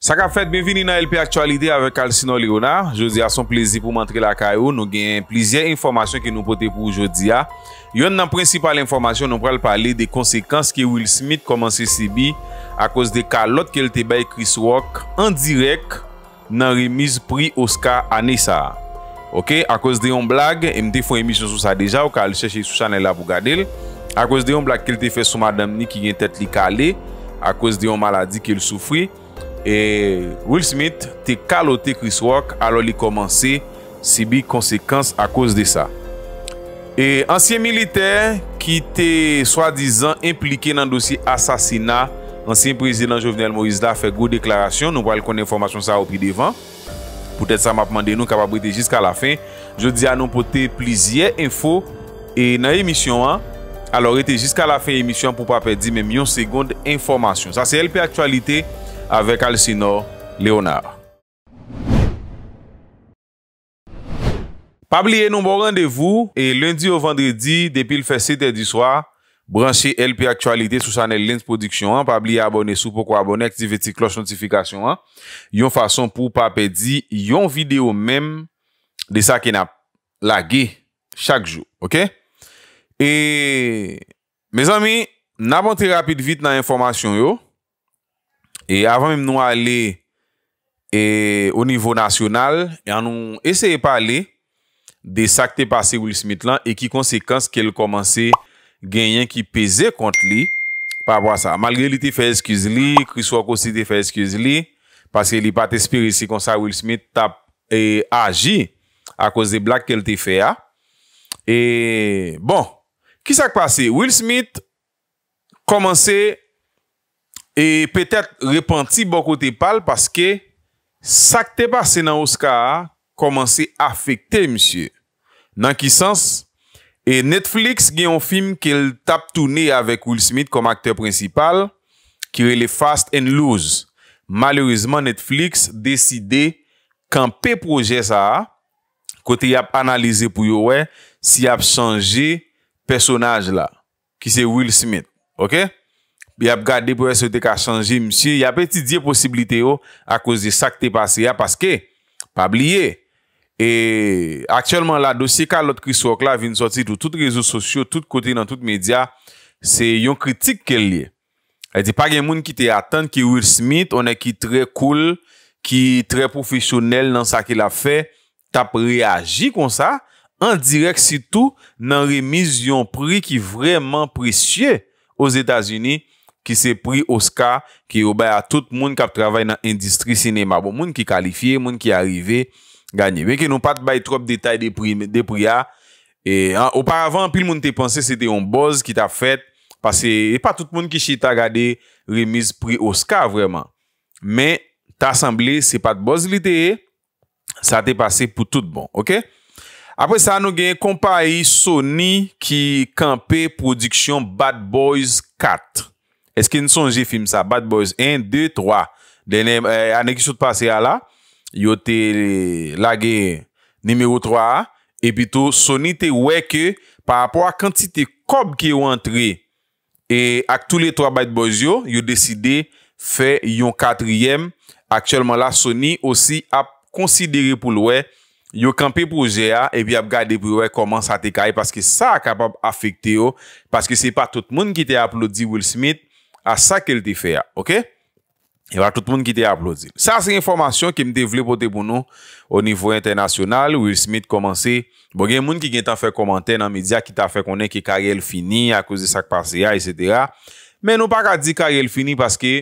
Sakap fèt, benvini nan LP Aktualité avèk Alcino Lirona. Jodi a son plezi pou mantre la kayo. Nou gen plizye informasyon ki nou pote pou jodi a. Yon nan prinsipal informasyon nou pral pale de konsekans ki Will Smith komanse si bi akos de ka lot ke lte bay Chris Rock an direk nan remis pri Oscar a Nessa. Ok, akos de yon blag, e mte fon emisyon sou sa deja ou ka l chèche sou chanel avou gade l. Akos de yon blag ke lte fè sou madame ni ki yon tèt li kalè. Akos de yon maladi ke l soufri. E Will Smith te kalote Chris Rock alo li komanse sebi konsekans a koz de sa. E ansyen militer ki te swa dizan implike nan dosi asasina ansyen prezident Jovenel Moïse la fe gwo deklarasyon nou wale konen informasyon sa ou pi devan pote sa mapman de nou kapabri te jiska la fin jodi a nou pote plizye info e nan emisyon an alo rete jiska la fin emisyon pou pa perdi me milyon segonde informasyon sa se LP Aktualite AVEK ALSINO LEONARD PABLI bon E NOUMBO RENDEVOU E LENDI O VENDREDI DEPI IL FESETE DI SOI BRANCHE LP ACTUALITE SOU SANEL LENS PRODUKTION PABLI E ABONE SOU POKO ABONE AKTIVE TI KLOSCH NOTIFIKASYON YON FASON POU PAPE DI YON VIDEO MEM DE SA KE NA LAGE CHAK JOU OK? E MEZAMI NAPONTRI RAPID VIT NA INFORMASYON YO E avan mèm nou ale e o nivou nasyonal, e an nou eseye pale de sa k te pase Will Smith lan e ki konsekans ke l komanse genyen ki pese kont li pa apwa sa. Malge li te fe eskiz li, kri so akos te fe eskiz li, paske li pa te espirisi konsa Will Smith tap e aji akos de blak ke l te fe a. E bon, ki sa k pase? Will Smith komanse E Et peut-être répand-il beaucoup tes pales parce que ça ne te passe pas dans ce cas-là, comment c'est affecté, monsieur. Dans quel sens? Et Netflix, il y a un film qui est en tournée avec Will Smith comme acteur principal, qui est Fast and Loose. Malheureusement, Netflix a décidé qu'un peu projet ça a, qu'il y a analysé pour lui, si il y a changé le personnage-là, qui c'est Will Smith. Ok? y ap gade pou esote ka chanji msye, y ap eti diye posibilite yo a kouz di sa ki te pase, y ap aske, pa bliye. E, aktyelman la dosye ka lot Chris Rock la, vin soti tout, tout rezo sosyo, tout kote nan tout media, se yon kritik ke liye. E di pa gen moun ki te atan, ki Will Smith, one ki tre koul, ki tre profesyonel nan sa ki la fe, tap reagi kon sa, an direk sitou, nan remiz yon pri ki vreman prisyye os Etasini, Ki se pri Oscar, ki yo bay a tout moun kap travay nan industry sinema. Bon, moun ki kalifiye, moun ki arrive, ganyi. Bek e nou pat bay trop detay de pri a. E, Aparavan, pil moun te panse, se te yon boz ki ta fet. Pas se, e pa tout moun ki che ta gade remis pri Oscar vreman. Men, ta asemble, se pat boz li te e, sa te pase pou tout bon. Apre sa, nou gen kompa yi Sony ki kampe prodiksyon Bad Boys 4. Eske n sonje film sa? Bad Boys 1, 2, 3. Dene, eh, ane ki choute pase a la, yo te lage nimeyo 3 a, epi tou, Sony te weke, pa apwa kantite kob ki yo antre, e ak tou le 3 Bad Boys yo, yo deside fe yon 4yem. Aksyelman la, Sony osi ap konsidere pou lwe, yo kampe proje a, epi ap gade pou lwe koman sa te kaye, paske sa a kapap afekte yo, paske se pa tout moun ki te aplodi Will Smith, Bon, a sa kel te fe ya, ok? Ewa, tout moun ki te aplodze. Sa se informasyon ki m devle pote pou nou o nivou internasyonal, ou e smit komanse, bo gen moun ki gen ta fe komante nan media ki ta fe konen ki karyel fini, a kouze sa k passe ya, etc. Men nou pa ka di karyel fini, paske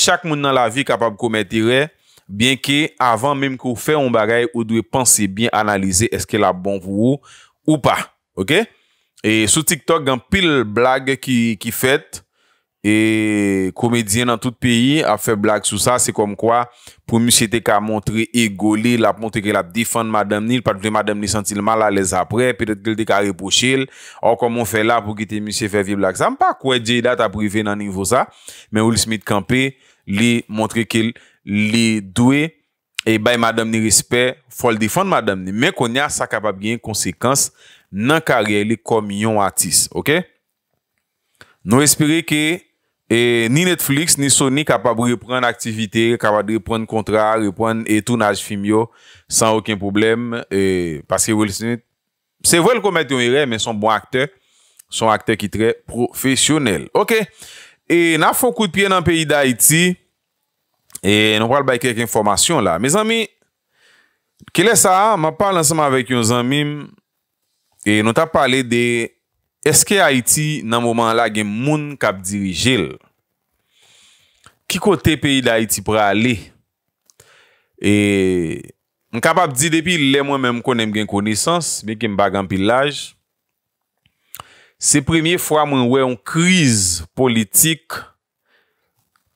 chak moun nan la vi kapab koume tire, bien ki avan menm kou fe yon bagay ou dwe panse bien analize eske la bon vou ou pa, ok? E sou TikTok gen pil blage ki fet, e komedyen nan tout peyi a fe blak sou sa, se kom kwa pou msye te ka montre ego li la ponte ke la difon madam ni, pat vle madam ni sentil mal a lez apre, pe de te ka reposhe li, or komon fe la pou kite msye fe vye blak. Sa m pa kwe dje idat aprive nan nivou sa, men ou li smit kampe, li montre ke li dwe e bay madam ni rispe, fol difon madam ni, men kon ya sa kapab gen konsekans nan kare li kom yon atis, ok? Nou espere ke E ni Netflix, ni Sony kapab repran aktivite, kapab repran kontra, repran etounaj film yo San oken problem, sevel komet yon irem, son bon akte, son akte ki tre profesyonel Ok, e na fokou de piye nan peyi da Haiti, e nou pral bay kek informasyon la Me zami, kele sa, ma pal ansama vek yon zami, nou ta pale de eske Haiti nan mouman la gen moun kap dirijel? Ki kote peyi da Haiti prale? E m kapap di depi le mwen men m konen gen konesans, ben ke m bagan pilaj. Se premiye fwa mwen wey on kriz politik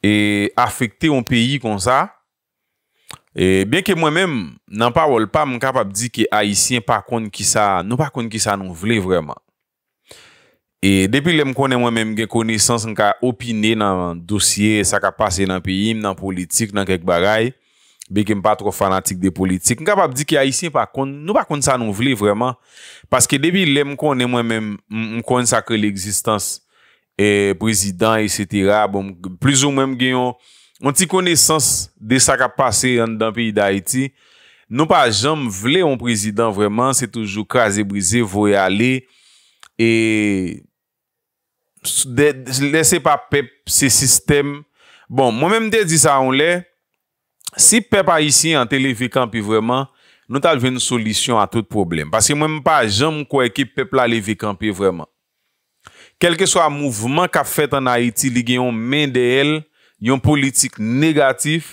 e afekte yon peyi kon sa, e ben ke mwen men nan parol pa m kapap di ki Haitien nou pa konen ki sa nou vle vreman. E depi le m konen mwen men gen konesans, m ka opinen nan dosye, sa ka pase nan piyim, nan politik, nan kek bagay, beke m pa tro fanatik de politik, m ka pap di ki a yisi, m pa kont, nou pa kont sa nou vle vreman, paske depi le m konen mwen men, m konen sa kre l'eksistans, e, prezident, etc. Bon, Plizou mwen men gen yon, m ti konesans de sa ka pase nan piy da iti, nou pa jom vle yon prezident vreman, se toujou kaze brize, voye ale, e... lese pa pep se sistem bon, mwen mwen mwen te di sa on le si pep a isi an te levik an pi vreman nou talve nou solisyon a tout problem pasi mwen mwen pa jom mwen kwa ekip pep la levik an pi vreman kelke so a mouvment ka fet an Haiti li gen yon men de el yon politik negatif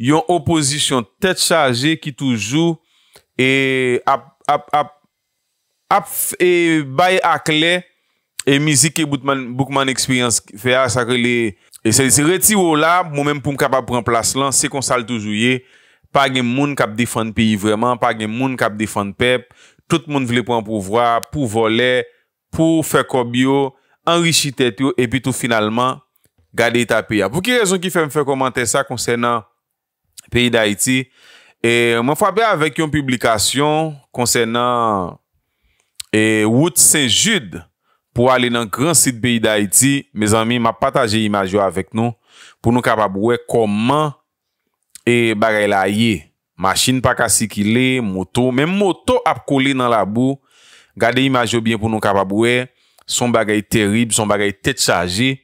yon oposisyon tet chaje ki toujou e apf e bay akle E mizik ke boukman eksperyans fe a sakre li. E se reti ou la, mou men pou m kapap pren plas lan, se konsal toujou ye. Pag gen moun kap defan piyi vreman, pag gen moun kap defan pep. Tout moun vle pren pou vwa, pou vole, pou fe kobyo, enri chite tyo. E pi tou finalman, gade ta piya. Pou ki rezon ki fe m fe komante sa konsen an peyi da iti. E mwen fwa pey avèk yon publikasyon konsen an e, Wout Saint-Jude. pou ale nan gran sit beyi da iti, me zanmi, ma pataje imajyo avek nou, pou nou kapabwe koman e bagay la ye, masin pa kasi ki le, moto, men moto ap koli nan la bou, gade imajyo byen pou nou kapabwe, son bagay terib, son bagay tet chaje,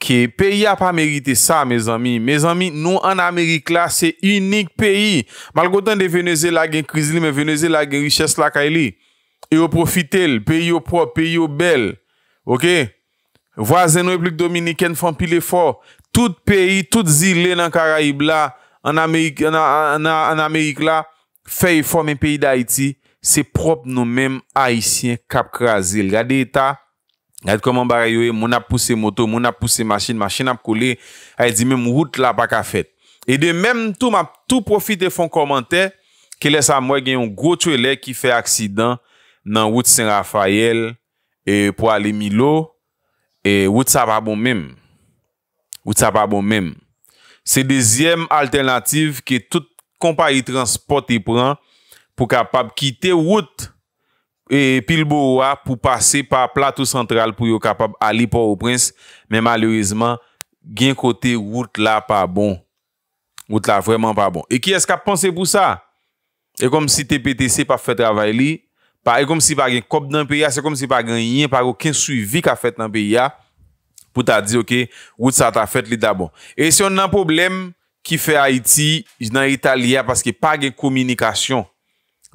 ki peyi ap amerite sa, me zanmi, me zanmi, nou an Amerik la, se unik peyi, malgotan de veneze la gen kriz li, men veneze la gen riches la ka e li, E yo profite l, peyi yo prop, peyi yo bel. Ok? Vazen nou e plik Dominiken fon pil e for. Tout peyi, tout zile nan Karaib la, an Amerik la, fey e for men peyi da Haiti, se prop nou men Aisyen kap krasil. Gade eta, gade koman barayowe, moun ap puse moto, moun ap puse masin, masin ap kole, haye di men mwout la baka fet. E de menm tou, mwen tou profite fon komante, ke lesa mwen genyon gwo twele ki fe aksidan, nan wout Saint-Raphael, e pou alè Milo, e wout sa pa bon mèm. Wout sa pa bon mèm. Se dezyèm alternatif ki tout kompa yi transporte yi pran, pou kapab kite wout e pil Boa pou pase pa plato sentral pou yo kapab ali pou ou prins, men malorizman, gen kote wout la pa bon. Wout la vwèman pa bon. E ki eska panse pou sa? E kom si te petese pa fè travèli, Pa e kom si pa gen kop nan pe ya, se kom si pa gen yin, pa gen ken suivi ka fet nan pe ya, pou ta di ok, wout sa ta fet li dabo. E se yon nan problem ki fe Haiti nan Italia, paske pa gen komunikasyon,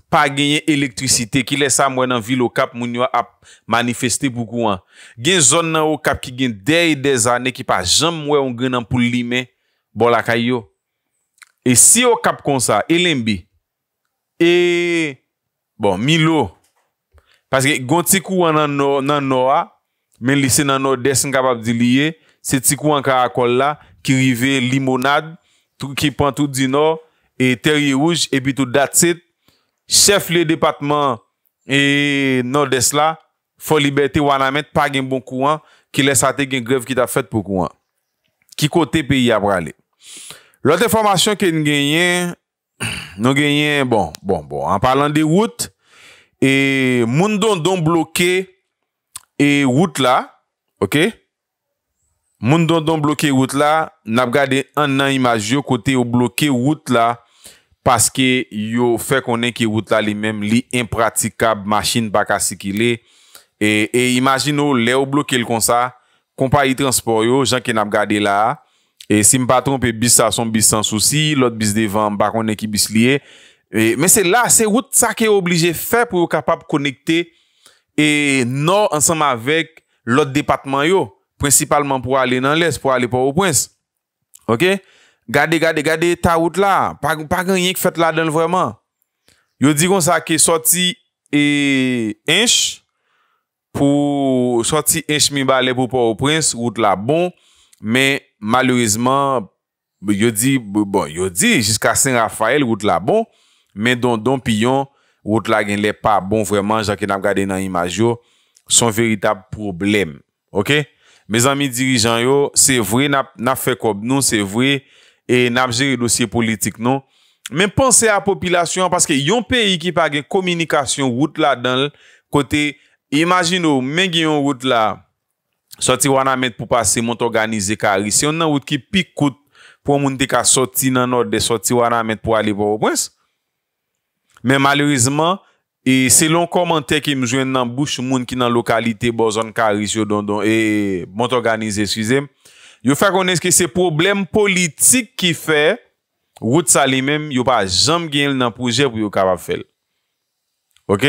pa gen yen elektrisite, ki lesa mwen nan vil o kap moun yo ap manifesti boukou an. Gen zon nan o kap ki gen deri dez ane ki pa jam mwen on gen nan pou li men, bol akay yo. E si o kap konsa, elenbi, e bon milo, Paske gon ti kou an nan nou a, men lise nan nou des n kapap di liye, se ti kou an karakol la, ki rive limonad, ki pan tout di nou, e teri ouj, e pi tout dat sit. Chef le departement e, nou des la, fò liberté wana met pa gen bon kou an, ki lè satè gen grev ki ta fèt pou kou an. Ki kote peyi ap rale. Lote formasyon ki nou genyen, nou genyen, bon, bon, bon, an parlant de wout, E moun don don bloke e wout la, ok? Moun don don bloke wout la, nap gade an nan imaj yo kote yo bloke wout la paske yo fe konen ki wout la li menm li impratikab machin baka si ki li. E, e imajin yo le yo bloke l kon sa, kompa yi transport yo, jan ki nap gade la. E si mpa tronpe bis sa son bis san sou si, lot bis devan bakon ne ki bis liye. E, men se la, se wot sa ke oblije fe pou yo kapap konekte e nor ansanm avek lot depatman yo, prinsipalman pou ale nan les, pou ale pou ou prins. Ok? Gade, gade, gade, ta wot la. Pa gen yon yon ki fet la den vreman. Yo di kon sa ke soti enche, pou soti enche mi ba ale pou pou ou prins, wot la bon, men malorizman, yo di, bon, yo di, jiska Saint Raphael, wot la bon, men don don pi yon, wot la gen le pa bon vreman, jaken ap gade nan imaj yo, son veritab problem, ok, me zami dirijan yo, se vre, nap fe kob nou, se vre, e nap jere dosye politik nou, men panse a popilasyon, paske yon peyi ki pa gen, komunikasyon wot la dan l, kote, imagine ou, men gen yon wot la, soti wana met pou pase, mont organize kari, se yon nan wot ki pik kout, pou moun de ka soti nan orde, soti wana met pou ale pou wapwens, men malerizman, e selon komante ki mjwen nan bouch moun ki nan lokalite, bo zon karis yo don don, e mont organize, yo fè konen se ki se problem politik ki fè, wout sa li men, yo pa jam gen nan proje pou yo kapap fèl. Ok?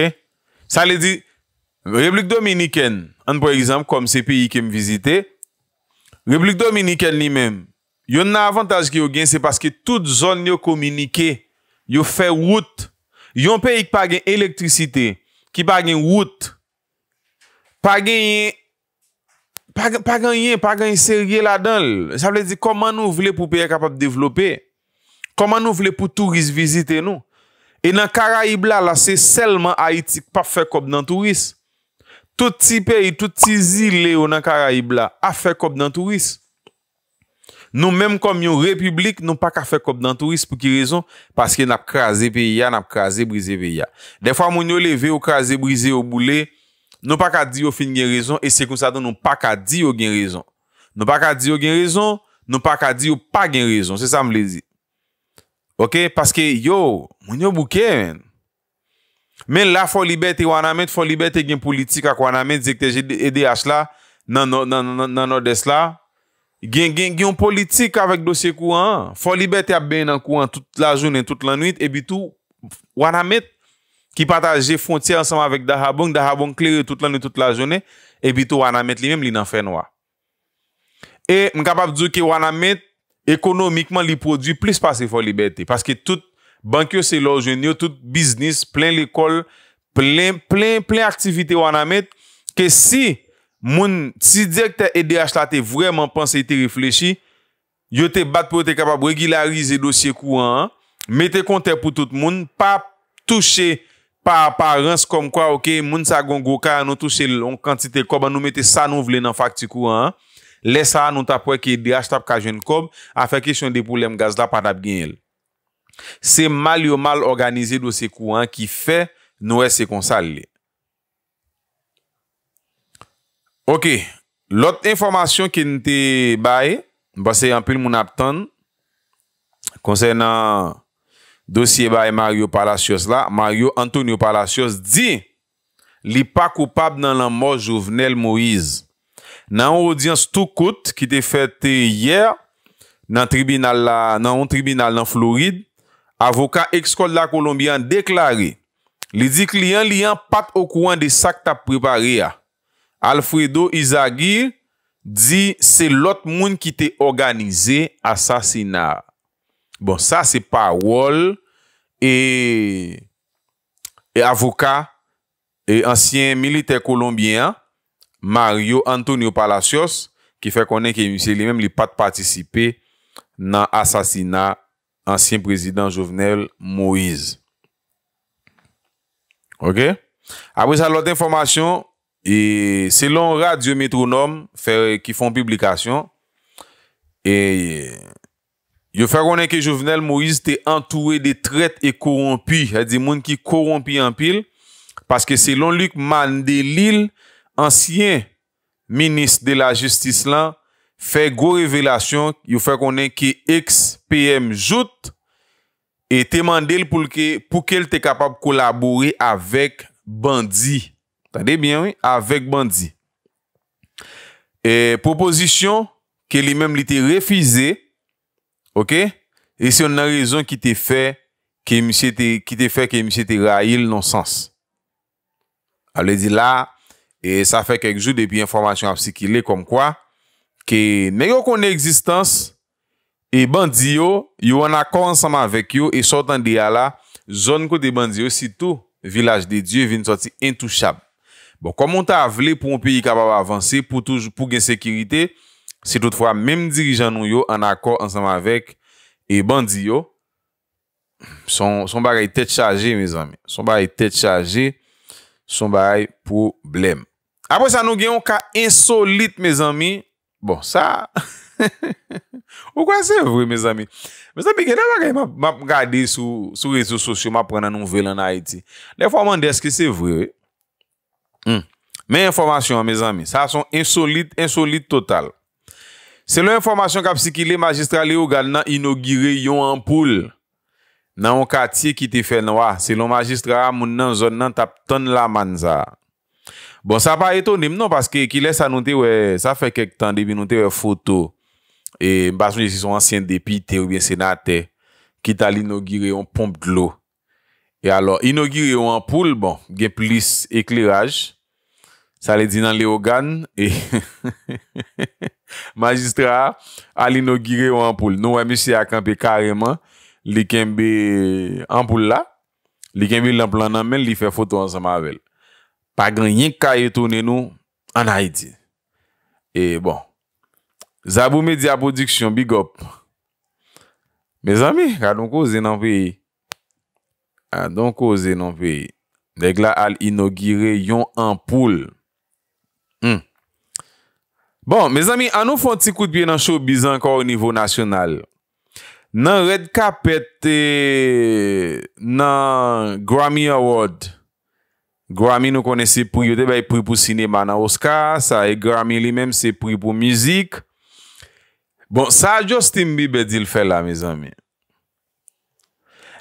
Sa li di, Republik Dominiken, an prezamp kom se pi ki m vizite, Republik Dominiken li men, yo nan avantaj ki yo gen, se paske tout zon yo komunike, yo fè wout, Yon pe yik pa gen elektrisite, ki pa gen wout, pa gen yon, pa gen yon, pa gen yon serye la dal. Sa ple di koman nou vle pou peye kapap devlope, koman nou vle pou turist vizite nou. E nan Karaib la la se selman Haiti pa fekob nan turist. Touti pe, touti zile ou nan Karaib la a fekob nan turist. Nou menm kom yon republik, nou pa ka fe kop dan tourist pou ki rezon, paske nap kraze pe ya, nap kraze brize pe ya. Defwa moun yo leve ou kraze brize ou boule, nou pa ka di ou fin gen rezon, e se kon sa don nou pa ka di ou gen rezon. Nou pa ka di ou gen rezon, nou pa ka di ou pa gen rezon, se sa mwen le zi. Ok, paske yo, moun yo bouke men. Men la fon libet e wan amet, fon libet e gen politik ak wan amet, se kon sa don nou pa ka di ou gen rezon, gen gen gen politik avèk dosye kouan, fò libeti ap ben nan kouan, tout la jounen, tout la nwit, e bitou wana met, ki pataje fonti ansam avèk dahabon, dahabon kleri tout la nwit, tout la jounen, e bitou wana met li menm li nan fè noua. E mkabab djou ki wana met, ekonomikman li prodwi, plis pasè fò libeti, paske tout bankyo se lojoun yo, tout biznis, plen l'ekol, plen plen plen aktivite wana met, ke si, Moun, si dièk e te e de achate vreman panse ite reflechi, yo te bat pou te kapab regularize dosye kou an, mette kontè pou tout moun, pa touche pa aparense kom kwa, moun sa gongou ka an nou touche loun kantite kou an, nou mette sa nou vle nan fakti kou an, lesa an nou tapwe ki e de achate ap kajen kou an, afe kishon de poulem gazda pa tap gen el. Se mal yo mal organize dosye kou an ki fe nou e sekonsal li. Ok, lote informasyon ki nite bae, mba se yon pil moun aptan, konsey nan dosye bae Mario Palacios la, Mario Antonio Palacios di, li pa koupab nan lan mor jouvnel Moïse. Nan ou diyon stoukout ki te fete yer, nan ou tribunal nan Floride, avokat ekskol la Kolombian deklare, li di kliyan liyan pat o kouan de sakta prepari ya. Alfredo Izagir di, se lot moun ki te organize asasina. Bon, sa se pa Wall e, e avoka e ansyen militer kolombien, Mario Antonio Palacios, ki fe konen ki misye li menm li pat patisipe nan asasina ansyen prezident jovenel Moise. Ok? Abo sa lot informasyon, E selon Radio Metronom, ki fon publikasyon, e, yo fè konen ki Jouvenel Moïse te entouè de tret e korompi, a di moun ki korompi anpil, paske selon lük Mandelil, ansyen minis de la justis lan, fè go revelasyon, yo fè konen ki ex-PM Jout, e te Mandelil pou ke l te kapab kolabori avèk bandi. Tande bien wè, avèk bandi. Proposisyon ke li mèm li te refize, ok, e se yon nan rezon ki te fè ki te fè ki mi se te ra il non sens. A le di la, e sa fè kek jou depi informasyon ap si ki le kom kwa, ke negyo konè eksistans, e bandi yo, yo wè na kon ansama avèk yo e sotan di ala, zon kote bandi yo sitou, vilaj de Diyo vin soti entouchab. Bon, komon ta vle pou moun piye kababa avanse, pou gen sekirite, se toutfwa, menm dirijan nou yo an akor ansanm avek e bandi yo, son baray tet chaje, me zanmi. Son baray tet chaje, son baray problem. Apo sa nou gen yon ka insolite, me zanmi. Bon, sa, ou kwa se vre, me zanmi. Me zanmi gen, la la gen, ma gade sou resou sosyo, ma prena nou velan ha iti. Le fwa man deske se vre, we. Men hmm. informasyon me zami, sa son insolid, insolid total Se le informasyon kap si ki le magistrali ou gal nan inogire yon ampoul Nan yon katiye ki te fe noua, se le magistrali moun nan zon nan tap ton la manza Bon sa pa etonim non, paske ki le sa nou te we, sa fe kek tan debi nou te we foto E bason de si son ansyen depite ou bien senate, ki tal inogire yon pomp glou E alo, inogire ou anpoul, bon, gen plis ekleraj. Sa le dinan le ogan, e magistra al inogire ou anpoul. Nou wè mi se akampe kareman, li kenbe anpoul la, li kenbe l'anpoul anmen, li fe foto an sa mavel. Pa gen yin kaya etounen nou an Haiti. E bon, zabou media prodiksyon bigop. Me zami, kadon ko, ze nan pe... Don koze nan peyi. Dèk la al inogire yon anpoul. Hmm. Bon, me zami, an nou fwant sikout biye nan show bizan ka ou nivou nasyonal. Nan Red Capet, nan Grammy Award. Grammy nou kone se pou yote, bay pou sinema nan Oscar. Sa e Grammy li menm se pou yote pou mizik. Bon, sa Justin Bieber di l fel la, me zami.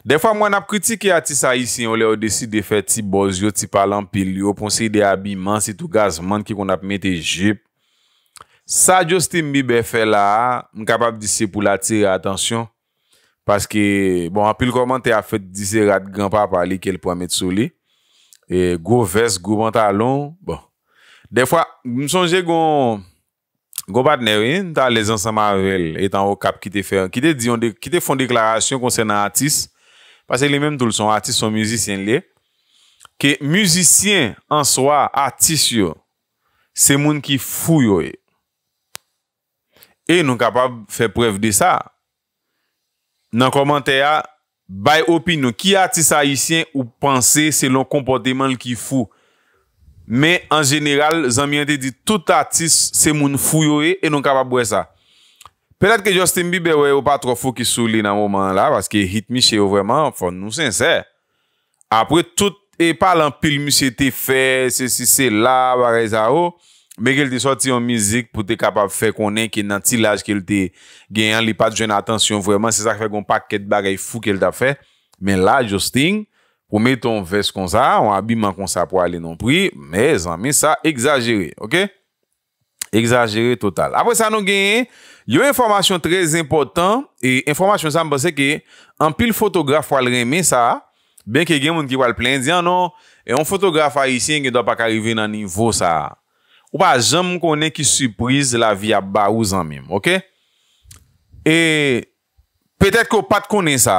De fwa mwen ap kritike ati sa yisi yon le o desi de fe ti boz yo, ti palan pil yo, pon se yi de abiman, se tou gazman ki kon ap mwen te jip. Sa joste mi befe la, m kapap disi pou latire atansyon. Paske, bon, apil koman te a fe disi rat gran pa pali ke li pou amet soli. E, gwo ves, gwo pantalon, bon. De fwa, m sonje gwo batnewe, ta le zan sa mavel etan o kap ki te fon deklarasyon konsen nan atis. Pase li menm toul son atis son müzisyen li. Ke müzisyen an soa atis yo, se moun ki fuyo e. Eh. E nou kapab fè prev de sa. Nan komanteya, bay opin nou, ki atis ayisyen ou panse se loun komporteman l ki fuyo. Men an jeneral, zan mi an te di, tout atis se moun fuyo e, eh, e nou kapab wè sa. Pelep ke Justin Bieber ou pa tro fok ki sou li nan moman la, paske hit mi che ou vweman fon nou sense. Apre tout, e palan pil mi se te fe, se se la, baray za ou, oh. me ke li te sorti an mizik pou te kapab fe konen ki nan ti laj ke li te genyan li pat jen an atensyon vweman, se sa kfe kon pak ket bagay fok ke li ta fe. Men la, Justin, pou met ton ves kon sa, an abiman kon sa pou ale non pri, men sa, men sa, exagere, okey? Exagere total. Apo sa nou genye, yo informasyon trez impotant, e informasyon sa mbase ke, an pil fotografe wale reme sa, ben ke gen moun ki wale plen diyan nou, e an fotografe a isi en gen do pa karive nan nivou sa. Ou pa jam moun konen ki suprise la viya ba ouzan mime, ok? E, petet ko pat konen sa,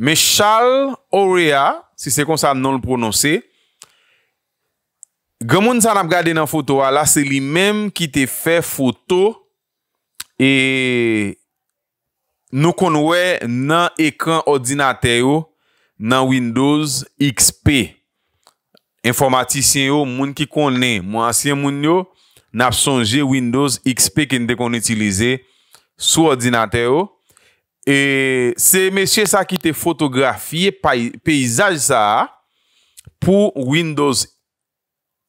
me Charles Orea, si se kon sa non l prononse, Gamoun sa nap gade nan fotowa la se li menm ki te fe foto e nou konwe nan ekran ordinatèyo nan Windows XP. Informaticyen yo moun ki konnen, moun asyen moun yo nap sonje Windows XP ki ndekon itilize sou ordinatèyo. E se mesye sa ki te fotografye peyizaj sa pou Windows XP.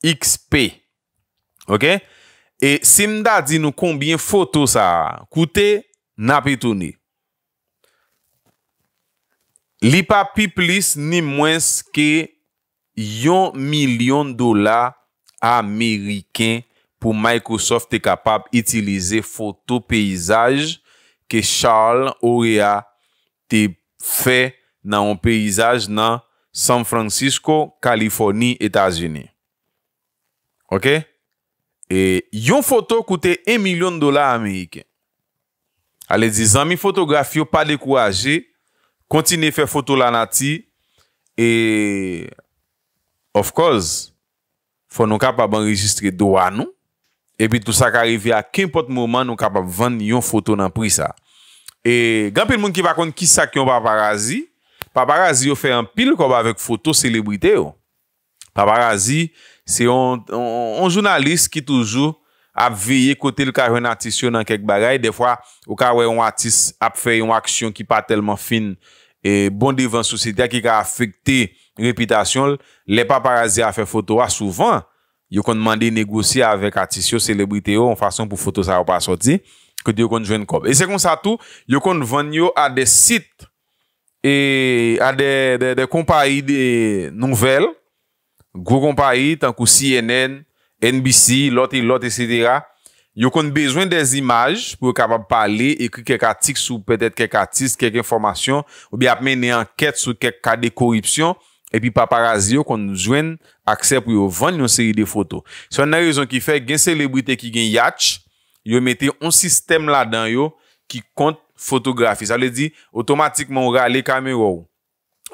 XP, ok? E si mda di nou konbien foto sa koute, na pe toni. Li pa pi plis ni mwens ke yon milyon dola Ameriken pou Microsoft te kapab itilize foto peyizaj ke Charles oria te fe nan yon peyizaj nan San Francisco, Kaliforni, Etats-Unis. Ok? E yon foto koute 1 milyon dola Amerike. Ale dizan, mi fotografe yo pa dekou aje, kontine fe foto la nati, e of cause, fo nou kap pa ban registre do anou, e pi tout sa ka revi a kempot mouman nou kap pa vande yon foto nan pri sa. E gampil moun ki bakon ki sa ki yon paparazi, paparazi yo fe yon pil ko ba vek foto selebrite yo. Paparazi, Se yon jounalist ki toujou ap veye kote l kawen atisyon nan kek bagay. De fwa, ou kawen yon atis ap fey yon aksyon ki pa telman fin. E bon divan sositya ki ka afekte repitasyon. Le paparazi a fey fotowa souvan. Yon kon mandi negosi avek atisyon, selebrite yo. En fason pou foto sa wap asoti. Kote yon kon jwen kope. E se kon sa tou, yon kon vanyo a de sit. E a de kompayi de nouvel. Gwo kompa yi, tankou CNN, NBC, lote, lote, etc. Yo kon bezoen denz imaj pou yo kapab pale, ekri kek atiks ou petet kek atist, kek informasyon, ou bi ap menye anket sou kek ka de koripsyon, epi paparazi yo kon joen aksel pou yo vande yon seri de foto. Se yon nan rezon ki fe, gen selebrite ki gen yatch, yo mette yon sistem la dan yo ki kont fotografi. Sa le di, otomatikman yo ga ale kamero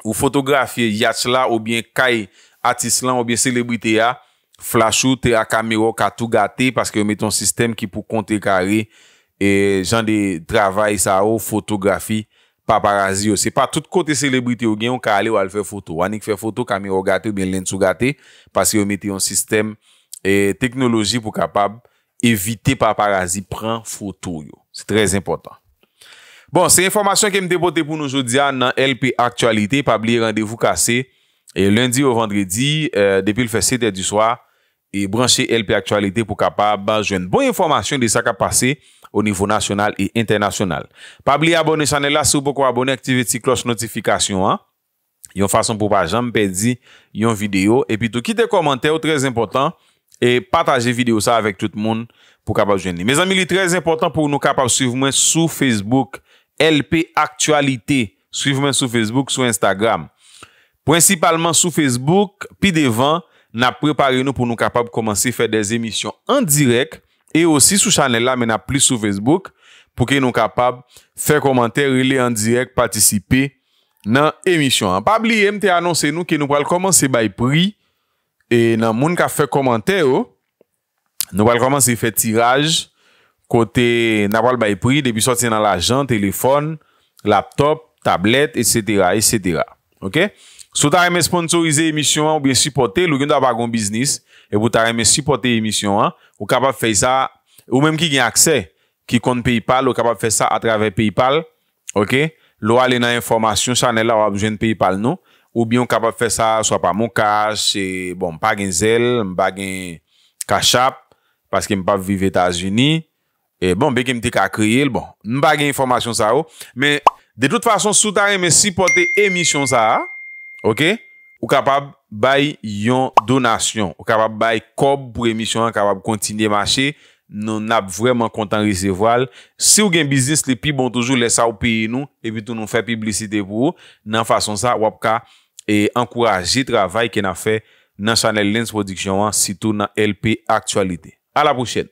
ou fotografi yatch la ou bien kaye, atis lan ou bye selebrite ya, flash ou te a kamero ka tou gate, paske ou mette yon sistem ki pou konti kare, jan de travay sa ou, fotografi, paparazi yo. Se pa tout kote selebrite yo gen, ou ka ale ou al fè foto. Wani k fè foto, kamero gate, ou bye len tou gate, paske ou mette yon sistem, teknologi pou kapab, evite paparazi, pren foto yo. Se trez important. Bon, se informasyon ki m depote pou noujoudia, nan LP Aktualite, pa bliye randevou kase, E lundi euh, ou vendredi, depil fesey de diswa, e branche LP Aktualite pou kapab jwen bon informasyon de sa ka pase o nivou nasyonal e internasyonal. Pabli abone chanel la, sou pokou abone, aktive ti klos notifikasyon an. Yon fason pou pa jan, mpedi, yon video, e pito kite komanteo trez importan, e pataje video sa avek tout moun pou kapab jwen. Mez amili, trez importan pou nou kapab siv mwen sou Facebook, LP Aktualite, siv mwen sou Facebook, sou Instagram. Principalman sou Facebook, pi devan, na prepare nou pou nou kapab komanse fè des emisyon an direk e osi sou chanel la mena plis sou Facebook pou ki nou kapab fè komantè rile an direk patisipe nan emisyon an. Pabli, m te anonsen nou ki nou pral komanse bay pri e nan moun ka fè komantè ou, oh, nou pral komanse fè tiraj kote na pral bay pri debi sot se nan la jan, telefon, laptop, tablet, etc. Ok? Sou ta reme sponsorize emisyon an, ou biye supporte, lou gen ta bagon biznis, e pou ta reme supporte emisyon an, ou kapap fey sa, ou menm ki gen aksè, ki kont PayPal, ou kapap fey sa atrave PayPal, ok, lou alè nan informasyon chanel la wap jen PayPal nou, ou biyon kapap fey sa, swa pa moun kash, e bon, pa gen zel, mba gen kachap, paske mpa vive Etat-Unis, e bon, be gen mte kakri el, bon, mba gen informasyon sa ou, men, de tout fason, sou ta reme supporte emisyon sa a, Ou kapab bay yon donasyon, ou kapab bay kob pou emisyon an, kapab kontinye mache, nou nap vwèman kontan rizevwal. Se ou gen biznis, le pi bon toujou lè sa ou pi yon nou, epi tou nou fè publicite pou ou. Nan fason sa, wap ka e ankoraji travay ke na fè nan chanel Lens Produksyon an, sitou nan LP Aktualite. A la pou chen.